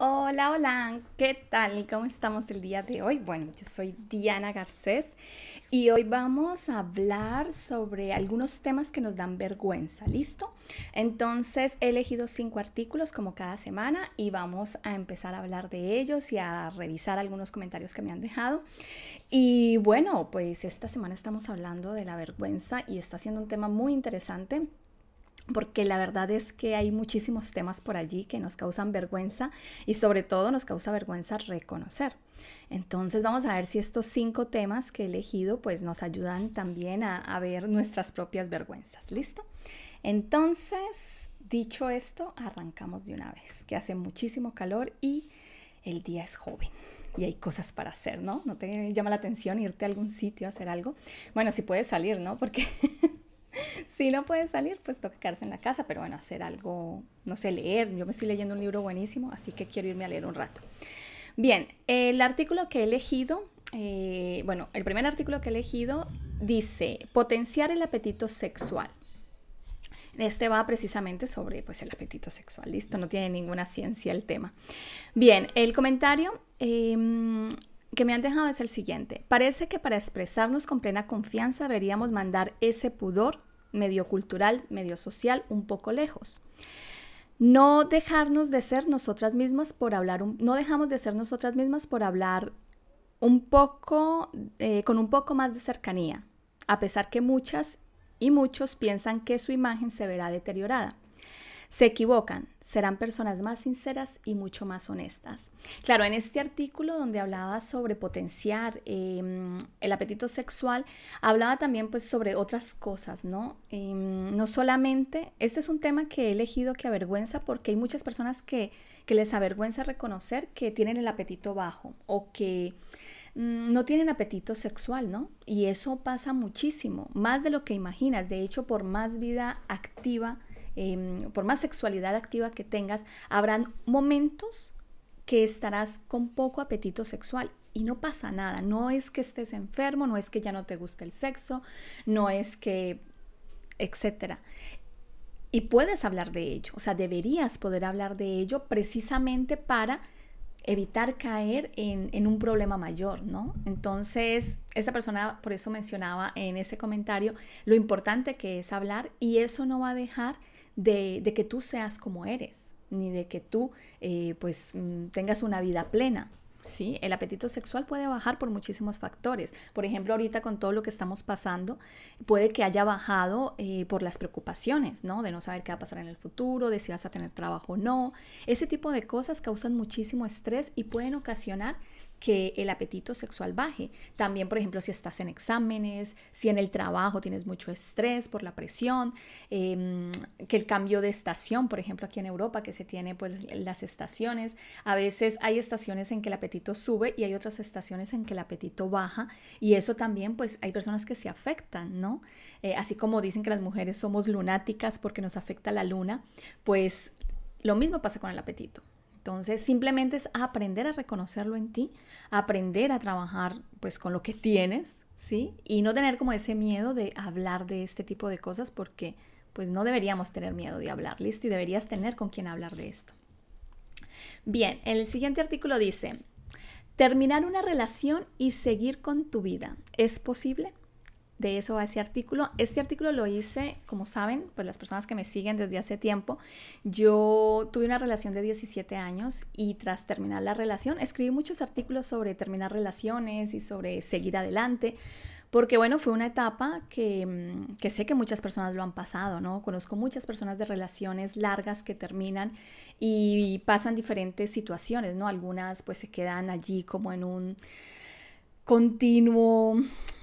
Hola, hola, ¿qué tal? ¿Cómo estamos el día de hoy? Bueno, yo soy Diana Garcés y hoy vamos a hablar sobre algunos temas que nos dan vergüenza, ¿listo? Entonces he elegido cinco artículos como cada semana y vamos a empezar a hablar de ellos y a revisar algunos comentarios que me han dejado. Y bueno, pues esta semana estamos hablando de la vergüenza y está siendo un tema muy interesante porque la verdad es que hay muchísimos temas por allí que nos causan vergüenza y sobre todo nos causa vergüenza reconocer. Entonces vamos a ver si estos cinco temas que he elegido pues nos ayudan también a, ver nuestras propias vergüenzas. ¿Listo? Entonces, dicho esto, arrancamos de una vez, que hace muchísimo calor y el día es joven y hay cosas para hacer, ¿no? ¿No te llama la atención irte a algún sitio a hacer algo? Bueno, si puedes salir, ¿no? Porque si no puedes salir, pues toca quedarse en la casa, pero bueno, hacer algo, no sé, leer. Yo me estoy leyendo un libro buenísimo, así que quiero irme a leer un rato. Bien, el artículo que he elegido, eh, bueno, el primer artículo que he elegido dice, potenciar el apetito sexual. Este va precisamente sobre pues, el apetito sexual, listo, no tiene ninguna ciencia el tema. Bien, el comentario em, que me han dejado es el siguiente. Parece que para expresarnos con plena confianza deberíamos mandar ese pudor medio cultural, medio social, un poco lejos. No dejarnos de ser nosotras mismas por hablar, no dejamos de ser nosotras mismas por hablar un poco, eh, con un poco más de cercanía, a pesar que muchas y muchos piensan que su imagen se verá deteriorada. Se equivocan, serán personas más sinceras y mucho más honestas. Claro, en este artículo donde hablaba sobre potenciar em, el apetito sexual, hablaba también pues sobre otras cosas, ¿no? Em, no solamente, este es un tema que he elegido que avergüenza porque hay muchas personas que, que les avergüenza reconocer que tienen el apetito bajo o que mm, no tienen apetito sexual, ¿no? Y eso pasa muchísimo, más de lo que imaginas. De hecho, por más vida activa Em, por más sexualidad activa que tengas, habrán momentos que estarás con poco apetito sexual y no pasa nada. No es que estés enfermo, no es que ya no te guste el sexo, no es que, etcétera. Y puedes hablar de ello, o sea, deberías poder hablar de ello precisamente para evitar caer en, en, un problema mayor, ¿no? Entonces, esta persona, por eso mencionaba en ese comentario, lo importante que es hablar y eso no va a dejar de, que tú seas como eres, ni de que tú eh, pues mm, tengas una vida plena. Sí, el apetito sexual puede bajar por muchísimos factores. Por ejemplo, ahorita con todo lo que estamos pasando, puede que haya bajado eh, por las preocupaciones, ¿no? De no saber qué va a pasar en el futuro, de si vas a tener trabajo o no. Ese tipo de cosas causan muchísimo estrés y pueden ocasionar que el apetito sexual baje. También, por ejemplo, si estás en exámenes, si en el trabajo tienes mucho estrés por la presión, em, que el cambio de estación, por ejemplo, aquí en Europa, que se tiene pues las estaciones, a veces hay estaciones en que el apetito sube y hay otras estaciones en que el apetito baja y eso también pues hay personas que se afectan, ¿no? Eh, así como dicen que las mujeres somos lunáticas porque nos afecta la luna, pues lo mismo pasa con el apetito. Entonces, simplemente es aprender a reconocerlo en ti, aprender a trabajar pues con lo que tienes, ¿sí? Y no tener como ese miedo de hablar de este tipo de cosas porque pues no deberíamos tener miedo de hablar, ¿listo? Y deberías tener con quien hablar de esto. Bien, el siguiente artículo dice, terminar una relación y seguir con tu vida, ¿es posible? de eso va ese artículo. Este artículo lo hice, como saben, pues las personas que me siguen desde hace tiempo, yo tuve una relación de 17 años y tras terminar la relación escribí muchos artículos sobre terminar relaciones y sobre seguir adelante. Porque bueno, fue una etapa que, mm, que, sé que muchas personas lo han pasado, ¿no? Conozco muchas personas de relaciones largas que terminan y pasan diferentes situaciones, ¿no? Algunas pues se quedan allí como en un continuo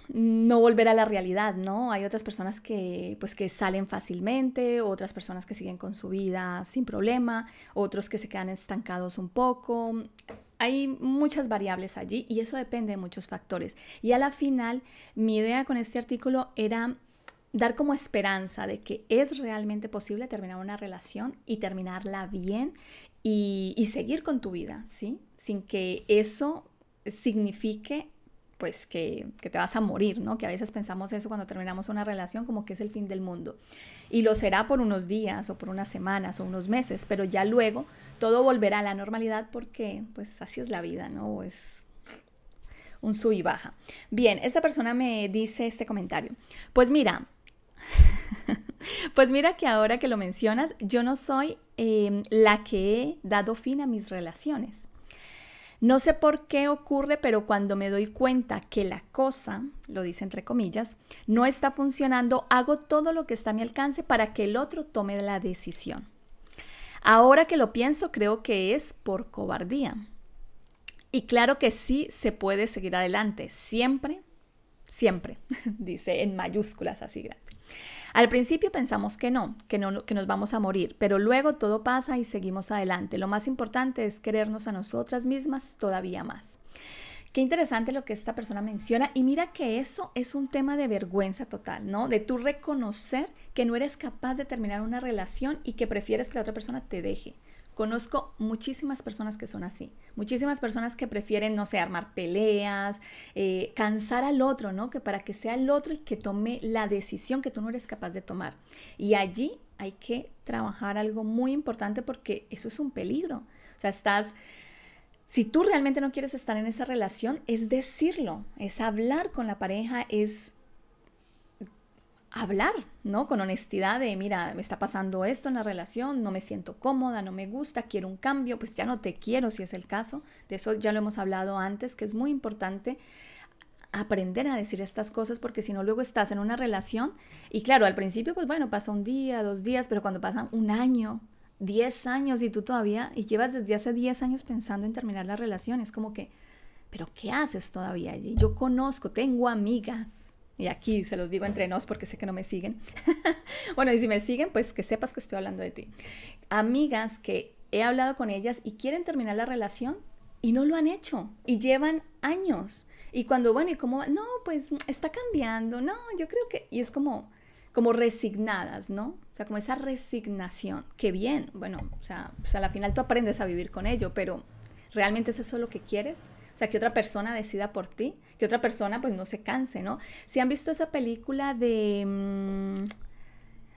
no volver a la realidad, ¿no? Hay otras personas que pues que salen fácilmente, otras personas que siguen con su vida sin problema, otros que se quedan estancados un poco. Hay muchas variables allí y eso depende de muchos factores. Y a la final, mi idea con este artículo era dar como esperanza de que es realmente posible terminar una relación y terminarla bien y, y seguir con tu vida, ¿sí? Sin que eso signifique pues que, te vas a morir, ¿no? Que a veces pensamos eso cuando terminamos una relación como que es el fin del mundo. Y lo será por unos días o por unas semanas o unos meses, pero ya luego todo volverá a la normalidad porque pues así es la vida, ¿no? Es un sub y baja. Bien, esta persona me dice este comentario. Pues mira, pues mira que ahora que lo mencionas, yo no soy em, la que he dado fin a mis relaciones. No sé por qué ocurre, pero cuando me doy cuenta que la cosa, lo dice entre comillas, no está funcionando, hago todo lo que está a mi alcance para que el otro tome la decisión. Ahora que lo pienso, creo que es por cobardía. Y claro que sí se puede seguir adelante, siempre, siempre, dice en mayúsculas así grande. Al principio pensamos que no, que no, que nos vamos a morir, pero luego todo pasa y seguimos adelante. Lo más importante es querernos a nosotras mismas todavía más. Qué interesante lo que esta persona menciona y mira que eso es un tema de vergüenza total, ¿no? De tú reconocer que no eres capaz de terminar una relación y que prefieres que la otra persona te deje. Conozco muchísimas personas que son así, muchísimas personas que prefieren, no sé, armar peleas, eh, cansar al otro, ¿no? Que para que sea el otro y que tome la decisión que tú no eres capaz de tomar. Y allí hay que trabajar algo muy importante porque eso es un peligro. O sea, estás... Si tú realmente no quieres estar en esa relación, es decirlo, es hablar con la pareja, es hablar, ¿no? Con honestidad de, mira, me está pasando esto en la relación, no me siento cómoda, no me gusta, quiero un cambio, pues ya no te quiero si es el caso. De eso ya lo hemos hablado antes, que es muy importante aprender a decir estas cosas porque si no luego estás en una relación y claro, al principio pues bueno, pasa un día, dos días, pero cuando pasan un año, diez años y tú todavía y llevas desde hace diez años pensando en terminar la relación, es como que, pero ¿qué haces todavía allí? Yo conozco, tengo amigas y aquí se los digo entre nos porque sé que no me siguen. bueno, y si me siguen, pues que sepas que estoy hablando de ti. Amigas que he hablado con ellas y quieren terminar la relación y no lo han hecho y llevan años. Y cuando, bueno, ¿y cómo No, pues está cambiando, no, yo creo que... Y es como, como resignadas, ¿no? O sea, como esa resignación. Qué bien, bueno, o sea, pues a la final tú aprendes a vivir con ello, pero ¿realmente es eso lo que quieres? O sea, que otra persona decida por ti, que otra persona pues no se canse, ¿no? Si han visto esa película de... Mm,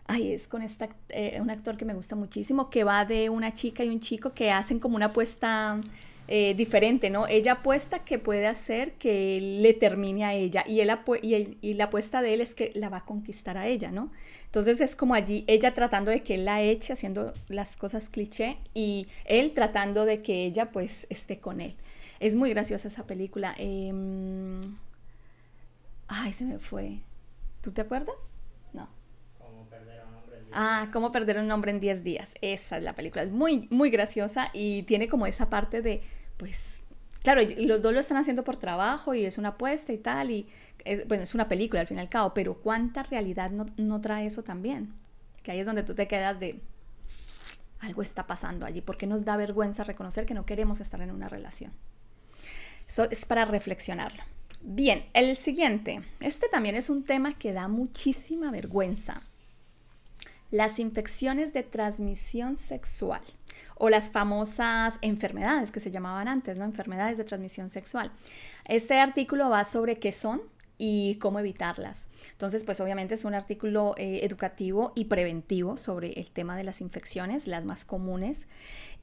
ay, es con esta, eh, un actor que me gusta muchísimo, que va de una chica y un chico que hacen como una apuesta eh, diferente, ¿no? Ella apuesta que puede hacer que le termine a ella y, y, y la apuesta de él es que la va a conquistar a ella, ¿no? Entonces es como allí ella tratando de que él la eche, haciendo las cosas cliché y él tratando de que ella pues esté con él. Es muy graciosa esa película. Em, ay, se me fue. ¿Tú te acuerdas? No. ¿Cómo perder un hombre en 10 ah, cómo perder un hombre en 10 días. Esa es la película. Es muy, muy graciosa y tiene como esa parte de, pues, claro, los dos lo están haciendo por trabajo y es una apuesta y tal, y bueno, es una película al fin y al cabo, pero ¿cuánta realidad no, no trae eso también? Que ahí es donde tú te quedas de, algo está pasando allí, porque nos da vergüenza reconocer que no queremos estar en una relación. Eso es para reflexionarlo. Bien, el siguiente. Este también es un tema que da muchísima vergüenza. Las infecciones de transmisión sexual o las famosas enfermedades que se llamaban antes, ¿no? Enfermedades de transmisión sexual. Este artículo va sobre qué son, y cómo evitarlas. Entonces, pues obviamente es un artículo eh, educativo y preventivo sobre el tema de las infecciones, las más comunes.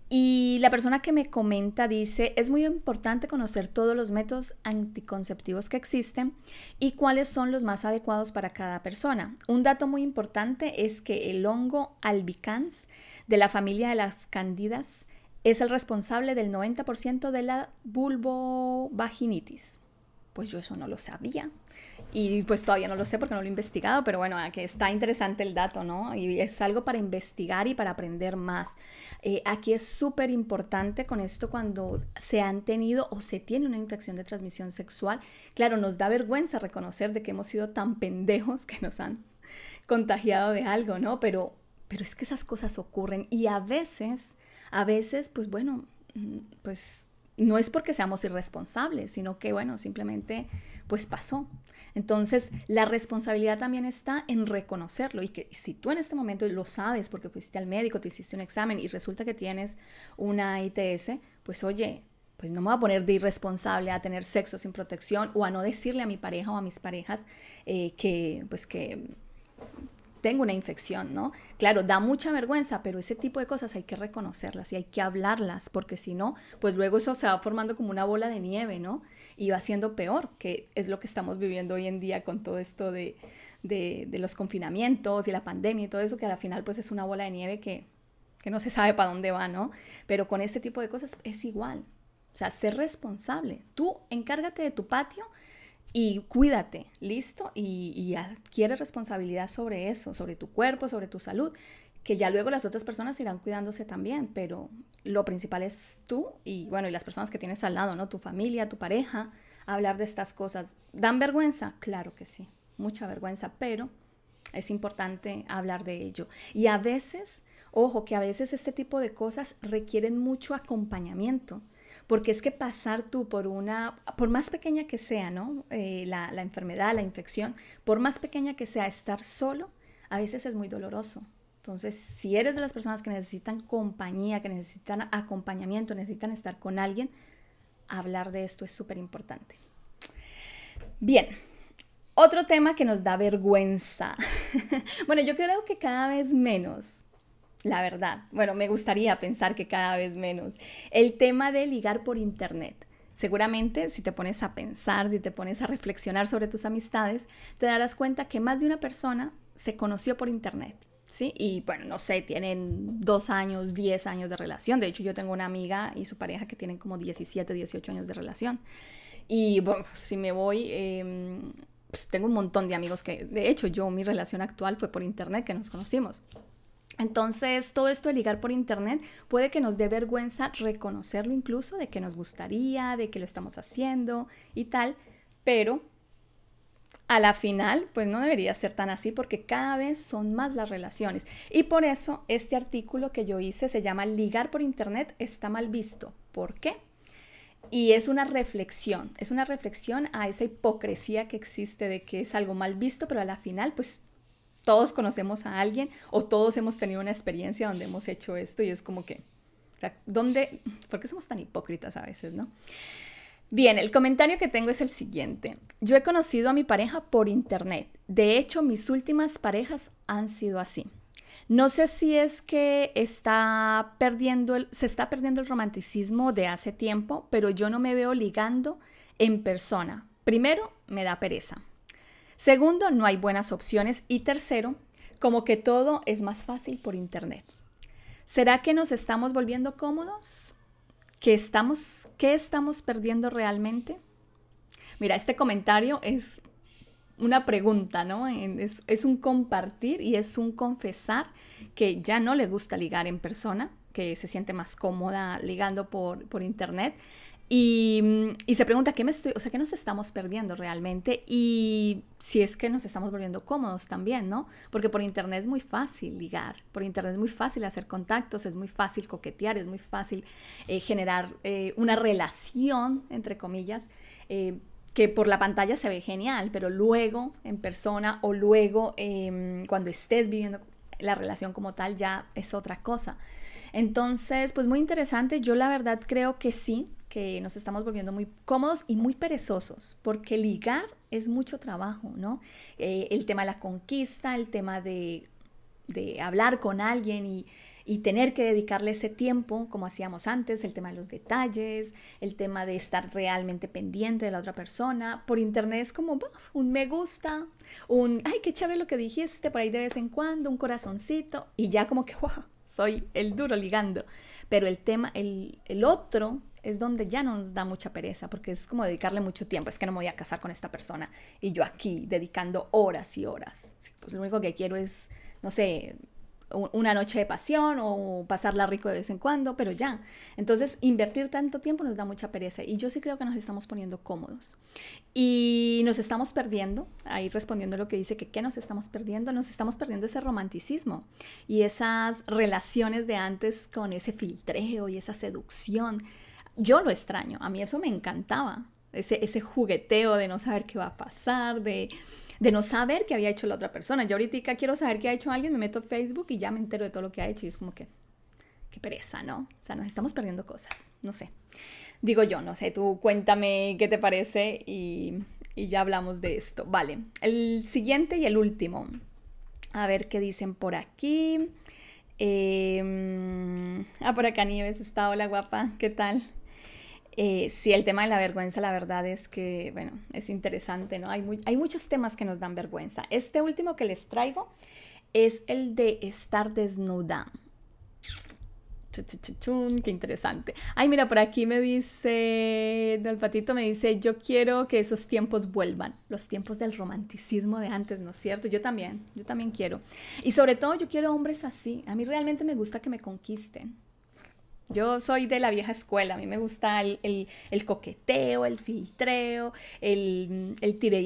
Y la persona que me comenta dice, es muy importante conocer todos los métodos anticonceptivos que existen y cuáles son los más adecuados para cada persona. Un dato muy importante es que el hongo albicans de la familia de las candidas es el responsable del 90% de la vulvovaginitis. Pues yo eso no lo sabía. Y pues todavía no lo sé porque no lo he investigado, pero bueno, ah, que está interesante el dato, ¿no? Y es algo para investigar y para aprender más. Eh, aquí es súper importante con esto cuando se han tenido o se tiene una infección de transmisión sexual. Claro, nos da vergüenza reconocer de que hemos sido tan pendejos que nos han contagiado de algo, ¿no? Pero, pero es que esas cosas ocurren y a veces, a veces, pues bueno, mm, pues no es porque seamos irresponsables, sino que, bueno, simplemente pues pasó. Entonces, la responsabilidad también está en reconocerlo y que si tú en este momento lo sabes porque fuiste al médico, te hiciste un examen y resulta que tienes una ITS, pues oye, pues no me voy a poner de irresponsable a tener sexo sin protección o a no decirle a mi pareja o a mis parejas eh, que, pues que tengo una infección, ¿no? Claro, da mucha vergüenza, pero ese tipo de cosas hay que reconocerlas y hay que hablarlas, porque si no, pues luego eso se va formando como una bola de nieve, ¿no? y va siendo peor, que es lo que estamos viviendo hoy en día con todo esto de, los confinamientos y la pandemia y todo eso, que al final pues es una bola de nieve que, no se sabe para dónde va, ¿no? Pero con este tipo de cosas es igual. O sea, ser responsable. Tú encárgate de tu patio y cuídate, listo, y, y, adquiere responsabilidad sobre eso, sobre tu cuerpo, sobre tu salud, que ya luego las otras personas irán cuidándose también, pero lo principal es tú y bueno, y las personas que tienes al lado, ¿no? Tu familia, tu pareja, hablar de estas cosas. ¿Dan vergüenza? Claro que sí, mucha vergüenza, pero es importante hablar de ello. Y a veces, ojo, que a veces este tipo de cosas requieren mucho acompañamiento porque es que pasar tú por una, por más pequeña que sea, ¿no? Eh, la enfermedad, la infección, por más pequeña que sea, estar solo, a veces es muy doloroso. Entonces, si eres de las personas que necesitan compañía, que necesitan acompañamiento, necesitan estar con alguien, hablar de esto es súper importante. Bien, otro tema que nos da vergüenza. bueno, yo creo que cada vez menos, la verdad. Bueno, me gustaría pensar que cada vez menos. El tema de ligar por internet. Seguramente si te pones a pensar, si te pones a reflexionar sobre tus amistades, te darás cuenta que más de una persona se conoció por internet. ¿sí? Y bueno, no sé, tienen dos años, diez años de relación. De hecho, yo tengo una amiga y su pareja que tienen como 17, 18 años de relación. Y bueno, pues, si me voy, em, pues tengo un montón de amigos que, de hecho, yo mi relación actual fue por internet que nos conocimos. Entonces, todo esto de ligar por internet puede que nos dé vergüenza reconocerlo incluso de que nos gustaría, de que lo estamos haciendo y tal, pero a la final, pues no debería ser tan así porque cada vez son más las relaciones. Y por eso este artículo que yo hice se llama Ligar por Internet está mal visto. ¿Por qué? Y es una reflexión, es una reflexión a esa hipocresía que existe de que es algo mal visto, pero a la final, pues todos conocemos a alguien o todos hemos tenido una experiencia donde hemos hecho esto y es como que, o sea, ¿Por qué somos tan hipócritas a veces, no? Bien, el comentario que tengo es el siguiente. Yo he conocido a mi pareja por internet. De hecho, mis últimas parejas han sido así. No sé si es que está perdiendo se está perdiendo el romanticismo de hace tiempo, pero yo no me veo ligando en persona. Primero, me da pereza. Segundo, no hay buenas opciones. Y tercero, como que todo es más fácil por internet. ¿Será que nos estamos volviendo cómodos? ¿Qué estamos, estamos perdiendo realmente? Mira, este comentario es una pregunta, ¿no? Es, un compartir y es un confesar que ya no le gusta ligar en persona, que se siente más cómoda ligando por, por internet, Mm, y, se pregunta, ¿qué, me estoy, o sea, ¿qué nos estamos perdiendo realmente? Y si es que nos estamos volviendo cómodos también, ¿no? Porque por Internet es muy fácil ligar, por Internet es muy fácil hacer contactos, es muy fácil coquetear, es muy fácil eh, generar eh, una relación, entre comillas, eh, que por la pantalla se ve genial, pero luego en persona o luego em, cuando estés viviendo la relación como tal ya es otra cosa. Entonces, pues muy interesante, yo la verdad creo que sí, que nos estamos volviendo muy cómodos y muy perezosos, porque ligar es mucho trabajo, ¿no? Eh, el tema de la conquista, el tema de, hablar con alguien y, tener que dedicarle ese tiempo, como hacíamos antes, el tema de los detalles, el tema de estar realmente pendiente de la otra persona. Por internet es como un me gusta, un ay, qué chévere lo que dijiste por ahí de vez en cuando, un corazoncito, y ya como que wow, soy el duro ligando. Pero el tema, el, el otro es donde ya no nos da mucha pereza, porque es como dedicarle mucho tiempo, es que no me voy a casar con esta persona y yo aquí dedicando horas y horas. Pues lo único que quiero es, no sé, una noche de pasión o pasarla rico de vez en cuando, pero ya. Entonces, invertir tanto tiempo nos da mucha pereza y yo sí creo que nos estamos poniendo cómodos y nos estamos perdiendo, ahí respondiendo lo que dice que qué nos estamos perdiendo, nos estamos perdiendo ese romanticismo y esas relaciones de antes con ese filtreo y esa seducción yo lo extraño, a mí eso me encantaba, ese, ese jugueteo de no saber qué va a pasar, de, no saber qué había hecho la otra persona. Yo ahorita quiero saber qué ha hecho alguien, me meto a Facebook y ya me entero de todo lo que ha hecho y es como que, qué pereza, ¿no? O sea, nos estamos perdiendo cosas, no sé. Digo yo, no sé, tú cuéntame qué te parece y, ya hablamos de esto. Vale, el siguiente y el último. A ver qué dicen por aquí. Em, ah, por acá Nieves está. Hola guapa, ¿qué tal? Eh, sí, el tema de la vergüenza, la verdad es que, bueno, es interesante, ¿no? Hay, muchos temas que nos dan vergüenza. Este último que les traigo es el de estar desnuda. qué interesante. Ay, mira, por aquí me dice, Del Patito me dice, yo quiero que esos tiempos vuelvan, los tiempos del romanticismo de antes, ¿no es cierto? Yo también, yo también quiero. Y sobre todo yo quiero hombres así. A mí realmente me gusta que me conquisten. Yo soy de la vieja escuela, a mí me gusta el, coqueteo, el filtreo, el, el tire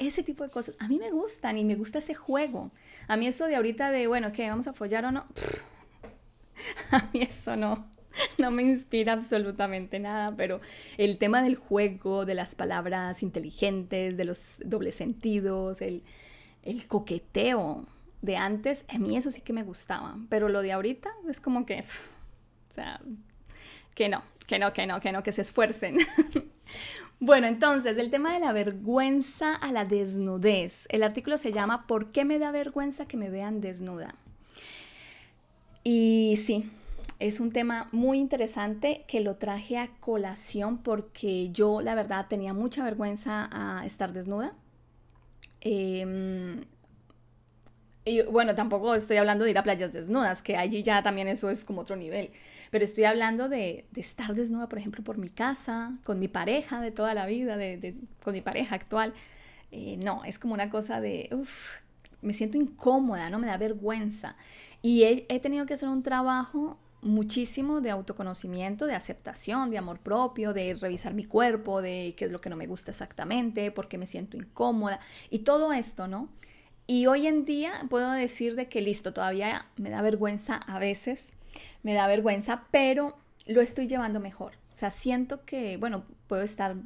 ese tipo de cosas. A mí me gustan y me gusta ese juego. A mí eso de ahorita de, bueno, ¿qué? ¿Vamos a follar o no? a mí eso no, no me inspira absolutamente nada, pero el tema del juego, de las palabras inteligentes, de los dobles sentidos, el, coqueteo de antes, a mí eso sí que me gustaba, pero lo de ahorita es como que... O sea, que no, que no, que no, que no, que se esfuercen. bueno, entonces, el tema de la vergüenza a la desnudez. El artículo se llama ¿Por qué me da vergüenza que me vean desnuda? Y sí, es un tema muy interesante que lo traje a colación porque yo la verdad tenía mucha vergüenza a estar desnuda. Eh, y bueno, tampoco estoy hablando de ir a playas desnudas, que allí ya también eso es como otro nivel. Pero estoy hablando de, estar desnuda, por ejemplo, por mi casa, con mi pareja de toda la vida, con mi pareja actual. Eh, no, es como una cosa de, uff, me siento incómoda, no me da vergüenza. Y he, he tenido que hacer un trabajo muchísimo de autoconocimiento, de aceptación, de amor propio, de revisar mi cuerpo, de qué es lo que no me gusta exactamente, por qué me siento incómoda. Y todo esto, ¿no? Y hoy en día puedo decir de que listo, todavía me da vergüenza a veces, me da vergüenza, pero lo estoy llevando mejor. O sea, siento que, bueno, puedo estar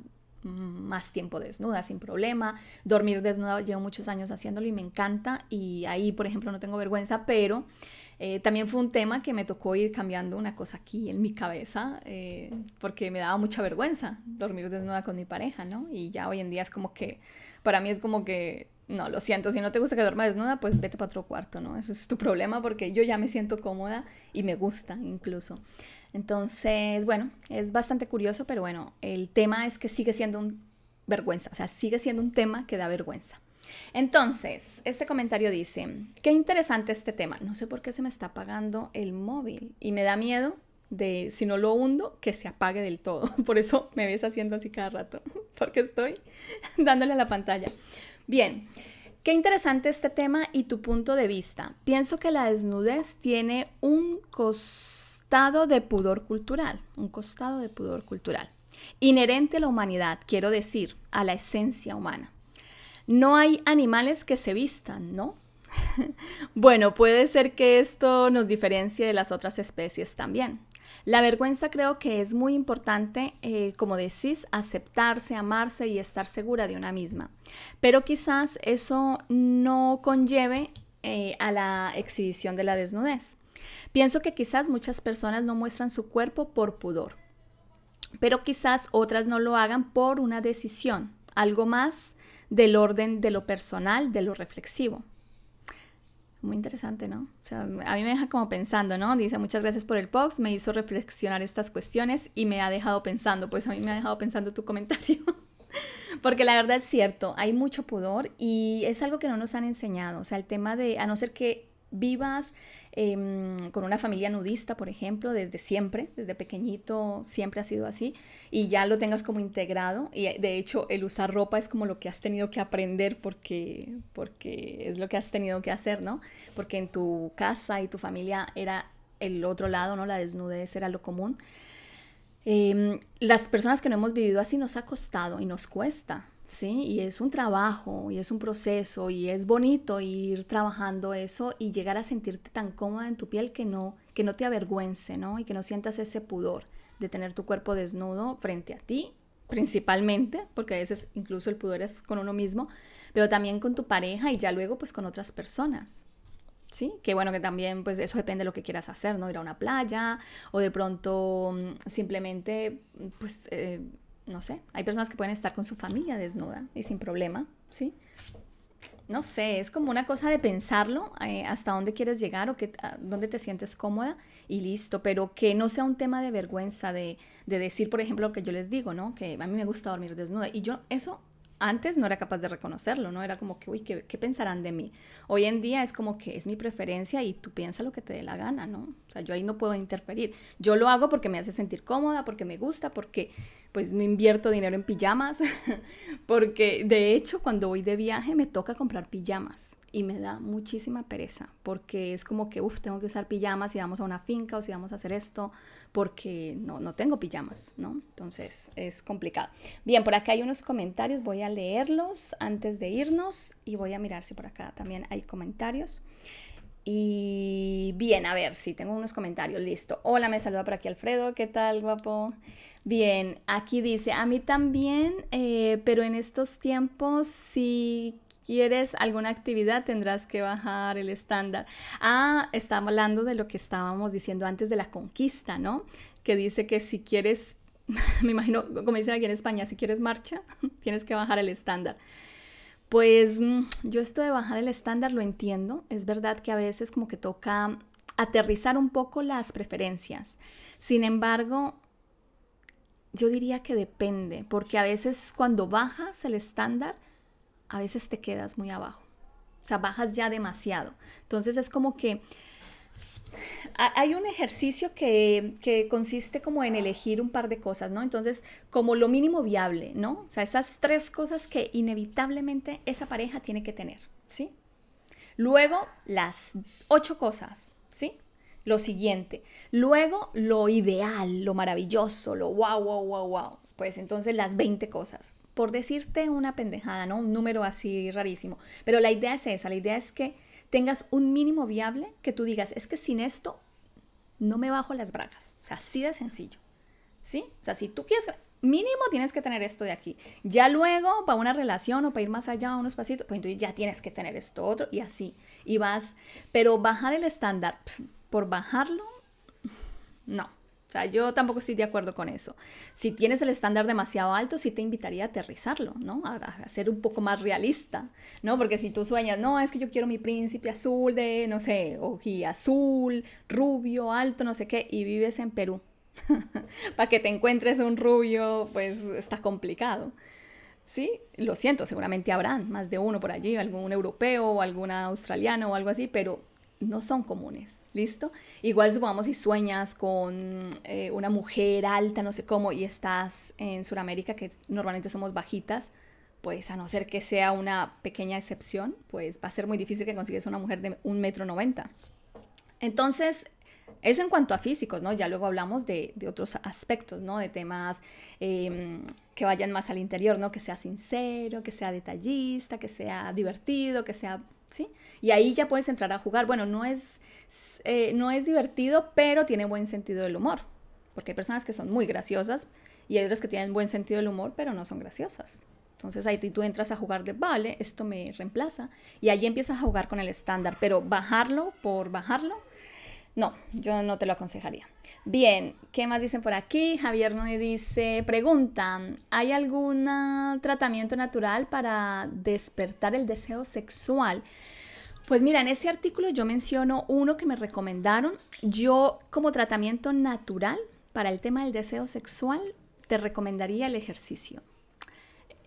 más tiempo desnuda sin problema, dormir desnuda, llevo muchos años haciéndolo y me encanta y ahí, por ejemplo, no tengo vergüenza, pero eh, también fue un tema que me tocó ir cambiando una cosa aquí en mi cabeza eh, porque me daba mucha vergüenza dormir desnuda con mi pareja, ¿no? Y ya hoy en día es como que, para mí es como que no, lo siento, si no te gusta que duerma desnuda, pues vete para otro cuarto, ¿no? Eso es tu problema porque yo ya me siento cómoda y me gusta incluso. Entonces, bueno, es bastante curioso, pero bueno, el tema es que sigue siendo un vergüenza, o sea, sigue siendo un tema que da vergüenza. Entonces, este comentario dice, qué interesante este tema, no sé por qué se me está apagando el móvil y me da miedo de si no lo hundo, que se apague del todo. Por eso me ves haciendo así cada rato, porque estoy dándole a la pantalla. Bien. Qué interesante este tema y tu punto de vista. Pienso que la desnudez tiene un costado de pudor cultural, un costado de pudor cultural, inherente a la humanidad, quiero decir, a la esencia humana. No hay animales que se vistan, ¿no? bueno, puede ser que esto nos diferencie de las otras especies también. La vergüenza creo que es muy importante, eh, como decís, aceptarse, amarse y estar segura de una misma. Pero quizás eso no conlleve eh, a la exhibición de la desnudez. Pienso que quizás muchas personas no muestran su cuerpo por pudor, pero quizás otras no lo hagan por una decisión, algo más del orden de lo personal, de lo reflexivo. Muy interesante, ¿no? O sea, a mí me deja como pensando, ¿no? Dice, muchas gracias por el post, me hizo reflexionar estas cuestiones y me ha dejado pensando. Pues a mí me ha dejado pensando tu comentario. Porque la verdad es cierto, hay mucho pudor y es algo que no nos han enseñado. O sea, el tema de, a no ser que vivas em, con una familia nudista, por ejemplo, desde siempre, desde pequeñito siempre ha sido así, y ya lo tengas como integrado, y eh, de hecho el usar ropa es como lo que has tenido que aprender porque, porque es lo que has tenido que hacer, ¿no? Porque en tu casa y tu familia era el otro lado, ¿no? La desnudez era lo común. Em, las personas que no hemos vivido así nos ha costado y nos cuesta ¿sí? Y es un trabajo, y es un proceso, y es bonito ir trabajando eso y llegar a sentirte tan cómoda en tu piel que no, que no te avergüence, ¿no? Y que no sientas ese pudor de tener tu cuerpo desnudo frente a ti, principalmente, porque a veces incluso el pudor es con uno mismo, pero también con tu pareja y ya luego pues con otras personas. ¿sí? Que bueno, que también pues eso depende de lo que quieras hacer, ¿no? Ir a una playa o de pronto mm, simplemente pues eh, no sé, hay personas que pueden estar con su familia desnuda y sin problema, ¿sí? No sé, es como una cosa de pensarlo, eh, hasta dónde quieres llegar o qué, ah, dónde te sientes cómoda y listo, pero que no sea un tema de vergüenza, de, de decir, por ejemplo, lo que yo les digo, ¿no? Que a mí me gusta dormir desnuda y yo eso antes no era capaz de reconocerlo, ¿no? Era como que, uy, ¿qué, pensarán de mí? Hoy en día es como que es mi preferencia y tú piensa lo que te dé la gana, ¿no? O sea, yo ahí no puedo interferir. Yo lo hago porque me hace sentir cómoda, porque me gusta, porque pues no invierto dinero en pijamas, porque de hecho cuando voy de viaje me toca comprar pijamas y me da muchísima pereza, porque es como que, uff, tengo que usar pijamas si vamos a una finca o si vamos a hacer esto, porque no, no tengo pijamas, ¿no? Entonces es complicado. Bien, por acá hay unos comentarios, voy a leerlos antes de irnos y voy a mirar si por acá también hay comentarios. Y bien, a ver, sí, tengo unos comentarios, listo. Hola, me saluda por aquí Alfredo, ¿qué tal, guapo? Bien, aquí dice, a mí también, eh, pero en estos tiempos sí quieres alguna actividad, tendrás que bajar el estándar. Ah, estamos hablando de lo que estábamos diciendo antes de la conquista, ¿no? Que dice que si quieres, me imagino, como dicen aquí en España, si quieres marcha, tienes que bajar el estándar. Pues mm, yo esto de bajar el estándar lo entiendo. Es verdad que a veces como que toca aterrizar un poco las preferencias. Sin embargo, yo diría que depende, porque a veces cuando bajas el estándar, a veces te quedas muy abajo. O sea, bajas ya demasiado. Entonces es como que hay un ejercicio que, consiste como en elegir un par de cosas, ¿no? Entonces, como lo mínimo viable, ¿no? O sea, esas tres cosas que inevitablemente esa pareja tiene que tener, ¿sí? Luego, las ocho cosas, ¿sí? Lo siguiente. Luego, lo ideal, lo maravilloso, lo wow, wow, wow, wow. Pues entonces las 20 cosas por decirte una pendejada, ¿no? Un número así rarísimo. Pero la idea es esa, la idea es que tengas un mínimo viable que tú digas, es que sin esto no me bajo las bragas. O sea, así de sencillo. ¿Sí? O sea, si tú quieres, mínimo tienes que tener esto de aquí. Ya luego, para una relación o para ir más allá, unos pasitos, pues entonces ya tienes que tener esto otro y así. Y vas, pero bajar el estándar, por bajarlo, no yo tampoco estoy de acuerdo con eso. Si tienes el estándar demasiado alto, sí te invitaría a aterrizarlo, ¿no? A, a, ser un poco más realista, ¿no? Porque si tú sueñas, no, es que yo quiero mi príncipe azul de, no sé, ojía azul, rubio, alto, no sé qué, y vives en Perú. Para que te encuentres un rubio, pues está complicado. Sí, lo siento, seguramente habrán más de uno por allí, algún europeo o algún australiano o algo así, pero no son comunes, ¿listo? Igual supongamos si sueñas con eh, una mujer alta, no sé cómo, y estás en Sudamérica, que normalmente somos bajitas, pues a no ser que sea una pequeña excepción, pues va a ser muy difícil que consigues una mujer de un metro noventa. Entonces, eso en cuanto a físicos, ¿no? Ya luego hablamos de, otros aspectos, ¿no? De temas em, que vayan más al interior, ¿no? Que sea sincero, que sea detallista, que sea divertido, que sea ¿sí? Y ahí ya puedes entrar a jugar. Bueno, no es, eh, no es divertido, pero tiene buen sentido del humor, porque hay personas que son muy graciosas y hay otras que tienen buen sentido del humor, pero no son graciosas. Entonces ahí tú entras a jugar de, vale, esto me reemplaza, y ahí empiezas a jugar con el estándar, pero bajarlo por bajarlo no, yo no te lo aconsejaría. Bien, ¿qué más dicen por aquí? Javier me dice, pregunta, ¿hay algún tratamiento natural para despertar el deseo sexual? Pues mira, en ese artículo yo menciono uno que me recomendaron. Yo como tratamiento natural para el tema del deseo sexual te recomendaría el ejercicio.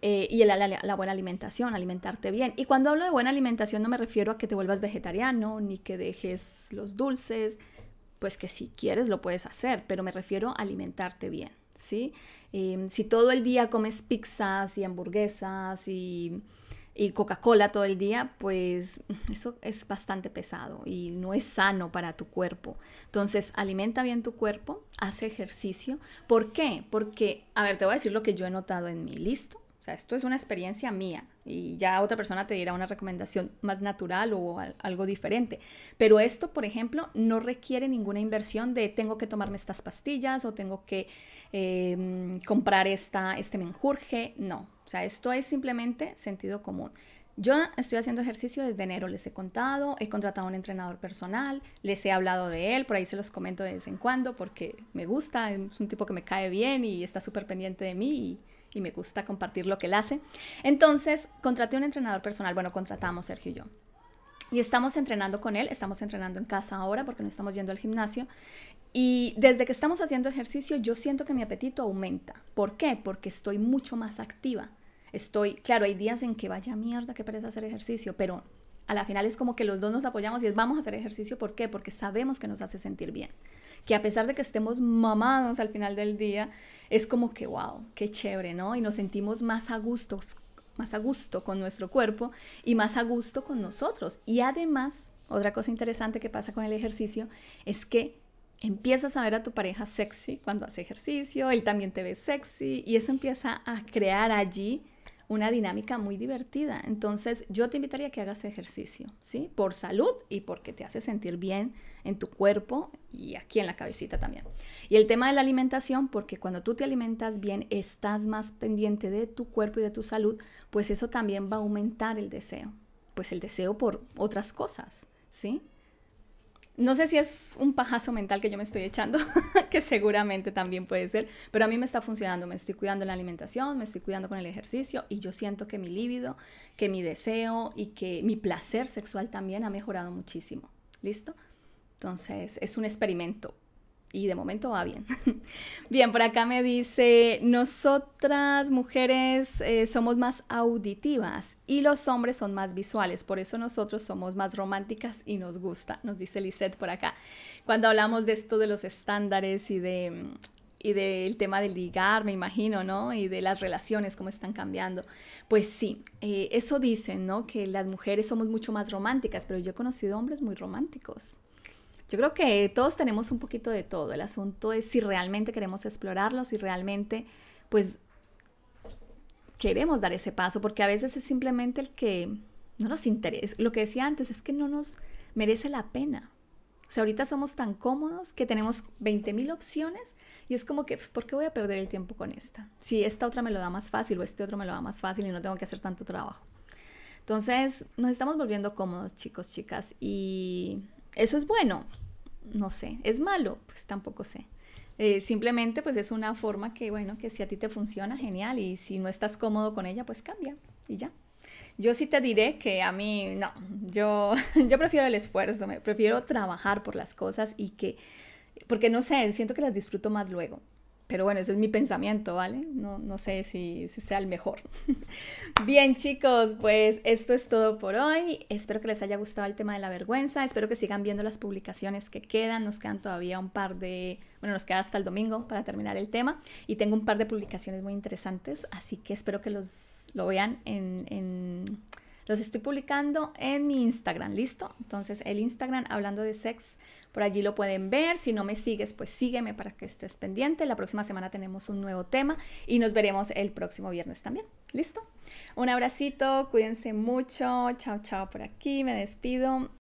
Eh, y la, buena alimentación, alimentarte bien. Y cuando hablo de buena alimentación no me refiero a que te vuelvas vegetariano ni que dejes los dulces, pues que si quieres lo puedes hacer, pero me refiero a alimentarte bien, ¿sí? Em, si todo el día comes pizzas y hamburguesas y, Coca-Cola todo el día, pues eso es bastante pesado y no es sano para tu cuerpo. Entonces, alimenta bien tu cuerpo, hace ejercicio. ¿Por qué? Porque, a ver, te voy a decir lo que yo he notado en mi ¿listo? O sea, esto es una experiencia mía y ya otra persona te dirá una recomendación más natural o algo diferente. Pero esto, por ejemplo, no requiere ninguna inversión de tengo que tomarme estas pastillas o tengo que em, comprar esta, este menjurje. No, o sea, esto es simplemente sentido común. Yo estoy haciendo ejercicio desde enero, les he contado, he contratado a un entrenador personal, les he hablado de él, por ahí se los comento de vez en cuando porque me gusta, es un tipo que me cae bien y está súper pendiente de mí. Y, y me gusta compartir lo que él hace. Entonces, contraté un entrenador personal, bueno, contratamos Sergio y yo. Y estamos entrenando con él, estamos entrenando en casa ahora porque no estamos yendo al gimnasio. Y desde que estamos haciendo ejercicio, yo siento que mi apetito aumenta. ¿Por qué? Porque estoy mucho más activa. Estoy, claro, hay días en que vaya mierda, que parece hacer ejercicio, pero a la final es como que los dos nos apoyamos y vamos a hacer ejercicio. ¿Por qué? Porque sabemos que nos hace sentir bien que a pesar de que estemos mamados al final del día, es como que, wow, qué chévere, ¿no? Y nos sentimos más a gusto, más a gusto con nuestro cuerpo y más a gusto con nosotros. Y además, otra cosa interesante que pasa con el ejercicio es que empiezas a ver a tu pareja sexy cuando hace ejercicio, él también te ve sexy y eso empieza a crear allí una dinámica muy divertida. Entonces yo te invitaría a que hagas ejercicio, ¿sí? Por salud y porque te hace sentir bien en tu cuerpo y aquí en la cabecita también. Y el tema de la alimentación, porque cuando tú te alimentas bien, estás más pendiente de tu cuerpo y de tu salud, pues eso también va a aumentar el deseo, pues el deseo por otras cosas, ¿sí? No sé si es un pajazo mental que yo me estoy echando, que seguramente también puede ser, pero a mí me está funcionando, me estoy cuidando la alimentación, me estoy cuidando con el ejercicio y yo siento que mi líbido, que mi deseo y que mi placer sexual también ha mejorado muchísimo. ¿Listo? Entonces, es un experimento y de momento va bien. bien, por acá me dice, nosotras mujeres eh, somos más auditivas y los hombres son más visuales, por eso nosotros somos más románticas y nos gusta, nos dice Lisette por acá. Cuando hablamos de esto de los estándares y de y del tema de ligar, me imagino, ¿no? Y de las relaciones, cómo están cambiando. Pues sí, eh, eso dicen, ¿no? Que las mujeres somos mucho más románticas, pero yo he conocido hombres muy románticos yo creo que todos tenemos un poquito de todo. El asunto es si realmente queremos explorarlo, si realmente, pues, queremos dar ese paso, porque a veces es simplemente el que no nos interesa. Lo que decía antes es que no nos merece la pena. O sea, ahorita somos tan cómodos que tenemos 20.000 opciones y es como que, ¿por qué voy a perder el tiempo con esta? Si esta otra me lo da más fácil o este otro me lo da más fácil y no tengo que hacer tanto trabajo. Entonces, nos estamos volviendo cómodos, chicos, chicas, y ¿Eso es bueno? No sé. ¿Es malo? Pues tampoco sé. Eh, simplemente pues es una forma que, bueno, que si a ti te funciona, genial, y si no estás cómodo con ella, pues cambia y ya. Yo sí te diré que a mí, no, yo, yo prefiero el esfuerzo, me prefiero trabajar por las cosas y que, porque no sé, siento que las disfruto más luego. Pero bueno, ese es mi pensamiento, ¿vale? No, no sé si, sea el mejor. Bien, chicos, pues esto es todo por hoy. Espero que les haya gustado el tema de la vergüenza. Espero que sigan viendo las publicaciones que quedan. Nos quedan todavía un par de... Bueno, nos queda hasta el domingo para terminar el tema. Y tengo un par de publicaciones muy interesantes, así que espero que los, lo vean en, en los estoy publicando en mi Instagram, ¿listo? Entonces, el Instagram hablando de sex por allí lo pueden ver. Si no me sigues, pues sígueme para que estés pendiente. La próxima semana tenemos un nuevo tema y nos veremos el próximo viernes también. ¿Listo? Un abracito, cuídense mucho. Chao, chao por aquí. Me despido.